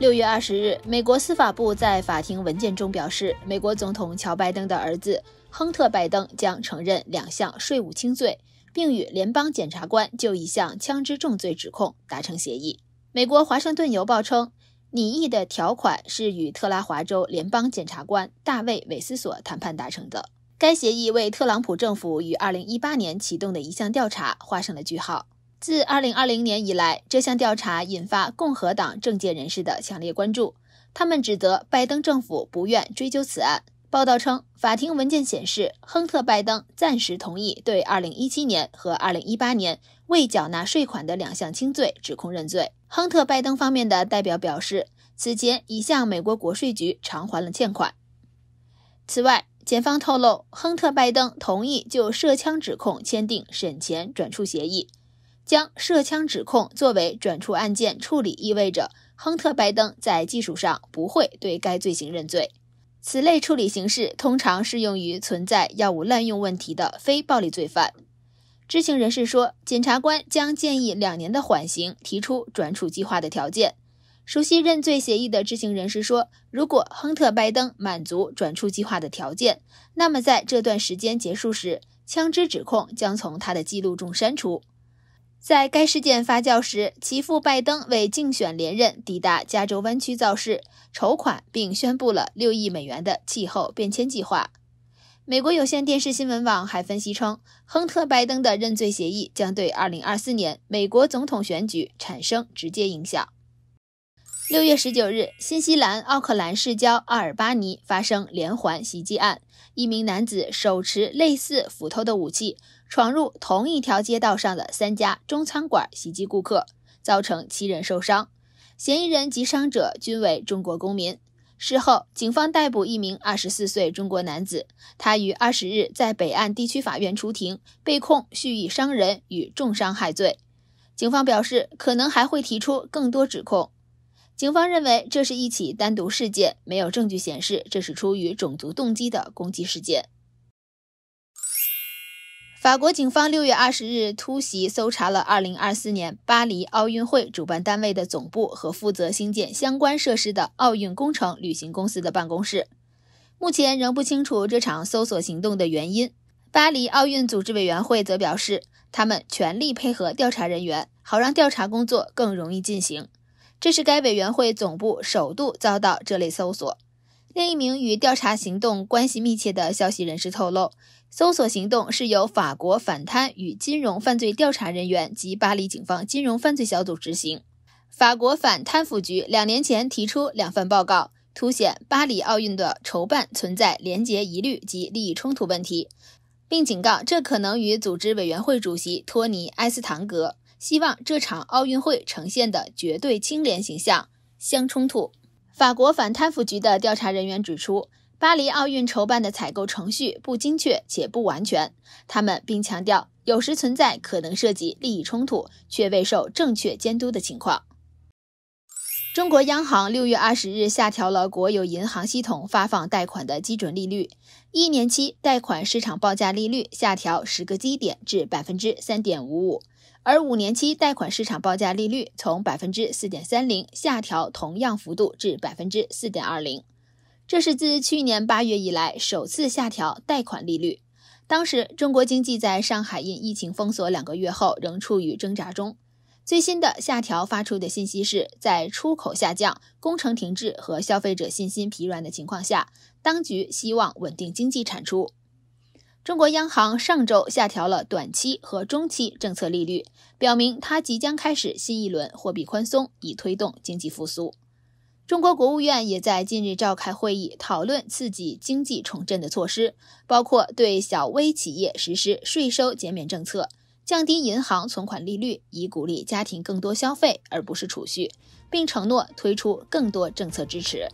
六月二十日，美国司法部在法庭文件中表示，美国总统乔拜登的儿子亨特·拜登将承认两项税务轻罪，并与联邦检察官就一项枪支重罪指控达成协议。美国《华盛顿邮报》称，拟议的条款是与特拉华州联邦检察官大卫·韦斯所谈判达成的。该协议为特朗普政府于二零一八年启动的一项调查画上了句号。自二零二零年以来，这项调查引发共和党政界人士的强烈关注。他们指责拜登政府不愿追究此案。报道称，法庭文件显示，亨特·拜登暂时同意对二零一七年和二零一八年未缴纳税款的两项轻罪指控认罪。亨特·拜登方面的代表表示，此前已向美国国税局偿还了欠款。此外，检方透露，亨特·拜登同意就涉枪指控签订审前转出协议。将涉枪指控作为转出案件处理，意味着亨特·拜登在技术上不会对该罪行认罪。此类处理形式通常适用于存在药物滥用问题的非暴力罪犯。知情人士说，检察官将建议两年的缓刑，提出转出计划的条件。熟悉认罪协议的知情人士说，如果亨特·拜登满足转出计划的条件，那么在这段时间结束时，枪支指控将从他的记录中删除。在该事件发酵时，其父拜登为竞选连任抵达加州湾区造势、筹款，并宣布了六亿美元的气候变迁计划。美国有线电视新闻网还分析称，亨特·拜登的认罪协议将对2024年美国总统选举产生直接影响。六月十九日，新西兰奥克兰市郊阿尔巴尼发生连环袭击案。一名男子手持类似斧头的武器，闯入同一条街道上的三家中餐馆，袭击顾客，造成七人受伤。嫌疑人及伤者均为中国公民。事后，警方逮捕一名二十四岁中国男子。他于二十日在北岸地区法院出庭，被控蓄意伤人与重伤害罪。警方表示，可能还会提出更多指控。警方认为这是一起单独事件，没有证据显示这是出于种族动机的攻击事件。法国警方六月二十日突袭搜查了二零二四年巴黎奥运会主办单位的总部和负责兴建相关设施的奥运工程旅行公司的办公室。目前仍不清楚这场搜索行动的原因。巴黎奥运组织委员会则表示，他们全力配合调查人员，好让调查工作更容易进行。这是该委员会总部首度遭到这类搜索。另一名与调查行动关系密切的消息人士透露，搜索行动是由法国反贪与金融犯罪调查人员及巴黎警方金融犯罪小组执行。法国反贪腐局两年前提出两份报告，凸显巴黎奥运的筹办存在廉洁疑虑及利益冲突问题，并警告这可能与组织委员会主席托尼埃斯唐格。希望这场奥运会呈现的绝对清廉形象相冲突。法国反贪腐局的调查人员指出，巴黎奥运筹办的采购程序不精确且不完全。他们并强调，有时存在可能涉及利益冲突却未受正确监督的情况。中国央行六月二十日下调了国有银行系统发放贷款的基准利率，一年期贷款市场报价利率下调十个基点至百分之三点五五。而五年期贷款市场报价利率从百分之四点三零下调同样幅度至百分之四点二零，这是自去年八月以来首次下调贷款利率。当时，中国经济在上海因疫情封锁两个月后仍处于挣扎中。最新的下调发出的信息是在出口下降、工程停滞和消费者信心疲软的情况下，当局希望稳定经济产出。中国央行上周下调了短期和中期政策利率，表明它即将开始新一轮货币宽松，以推动经济复苏。中国国务院也在近日召开会议，讨论刺激经济重振的措施，包括对小微企业实施税收减免政策，降低银行存款利率，以鼓励家庭更多消费而不是储蓄，并承诺推出更多政策支持。